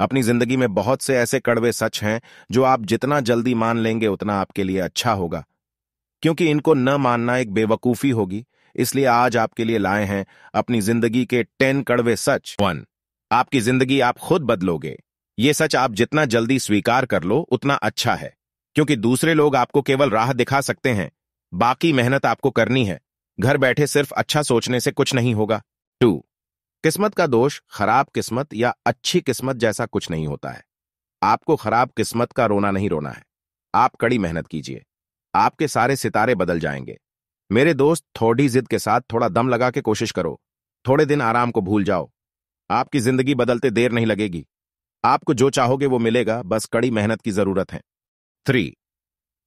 अपनी जिंदगी में बहुत से ऐसे कड़वे सच हैं जो आप जितना जल्दी मान लेंगे उतना आपके लिए अच्छा होगा क्योंकि इनको न मानना एक बेवकूफी होगी इसलिए आज आपके लिए लाए हैं अपनी जिंदगी के टेन कड़वे सच वन आपकी जिंदगी आप खुद बदलोगे ये सच आप जितना जल्दी स्वीकार कर लो उतना अच्छा है क्योंकि दूसरे लोग आपको केवल राह दिखा सकते हैं बाकी मेहनत आपको करनी है घर बैठे सिर्फ अच्छा सोचने से कुछ नहीं होगा टू किस्मत का दोष खराब किस्मत या अच्छी किस्मत जैसा कुछ नहीं होता है आपको खराब किस्मत का रोना नहीं रोना है आप कड़ी मेहनत कीजिए आपके सारे सितारे बदल जाएंगे मेरे दोस्त थोड़ी जिद के साथ थोड़ा दम लगा के कोशिश करो थोड़े दिन आराम को भूल जाओ आपकी जिंदगी बदलते देर नहीं लगेगी आपको जो चाहोगे वो मिलेगा बस कड़ी मेहनत की जरूरत है थ्री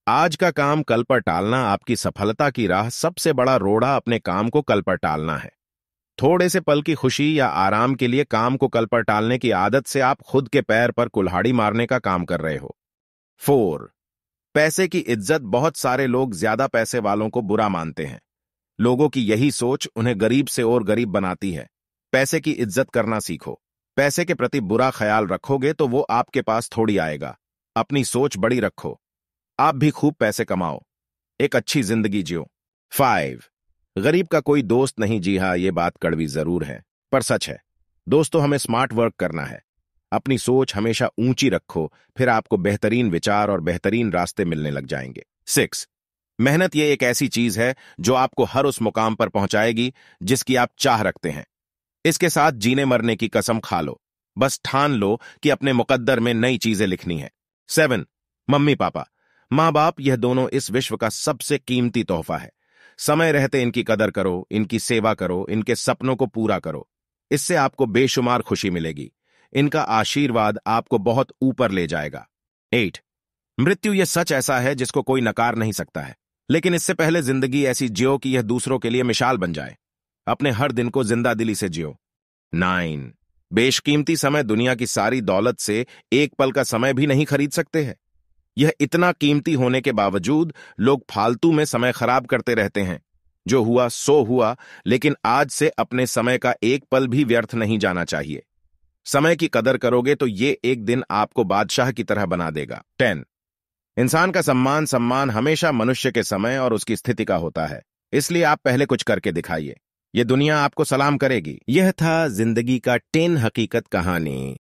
आज का काम कल पर टालना आपकी सफलता की राह सबसे बड़ा रोड़ा अपने काम को कल पर टालना है थोड़े से पल की खुशी या आराम के लिए काम को कल पर टालने की आदत से आप खुद के पैर पर कुल्हाड़ी मारने का काम कर रहे हो फोर पैसे की इज्जत बहुत सारे लोग ज्यादा पैसे वालों को बुरा मानते हैं लोगों की यही सोच उन्हें गरीब से और गरीब बनाती है पैसे की इज्जत करना सीखो पैसे के प्रति बुरा ख्याल रखोगे तो वो आपके पास थोड़ी आएगा अपनी सोच बड़ी रखो आप भी खूब पैसे कमाओ एक अच्छी जिंदगी जियो फाइव गरीब का कोई दोस्त नहीं जी हाँ ये बात कड़वी जरूर है पर सच है दोस्तों हमें स्मार्ट वर्क करना है अपनी सोच हमेशा ऊंची रखो फिर आपको बेहतरीन विचार और बेहतरीन रास्ते मिलने लग जाएंगे सिक्स मेहनत ये एक ऐसी चीज है जो आपको हर उस मुकाम पर पहुंचाएगी जिसकी आप चाह रखते हैं इसके साथ जीने मरने की कसम खा लो बस ठान लो कि अपने मुकद्दर में नई चीजें लिखनी है सेवन मम्मी पापा माँ बाप यह दोनों इस विश्व का सबसे कीमती तोहफा है समय रहते इनकी कदर करो इनकी सेवा करो इनके सपनों को पूरा करो इससे आपको बेशुमार खुशी मिलेगी इनका आशीर्वाद आपको बहुत ऊपर ले जाएगा एट मृत्यु यह सच ऐसा है जिसको कोई नकार नहीं सकता है लेकिन इससे पहले जिंदगी ऐसी जियो कि यह दूसरों के लिए मिसाल बन जाए अपने हर दिन को जिंदा दिली से जियो नाइन बेशकीमती समय दुनिया की सारी दौलत से एक पल का समय भी नहीं खरीद सकते हैं यह इतना कीमती होने के बावजूद लोग फालतू में समय खराब करते रहते हैं जो हुआ सो हुआ लेकिन आज से अपने समय का एक पल भी व्यर्थ नहीं जाना चाहिए समय की कदर करोगे तो ये एक दिन आपको बादशाह की तरह बना देगा टेन इंसान का सम्मान सम्मान हमेशा मनुष्य के समय और उसकी स्थिति का होता है इसलिए आप पहले कुछ करके दिखाइए ये दुनिया आपको सलाम करेगी यह था जिंदगी का टेन हकीकत कहानी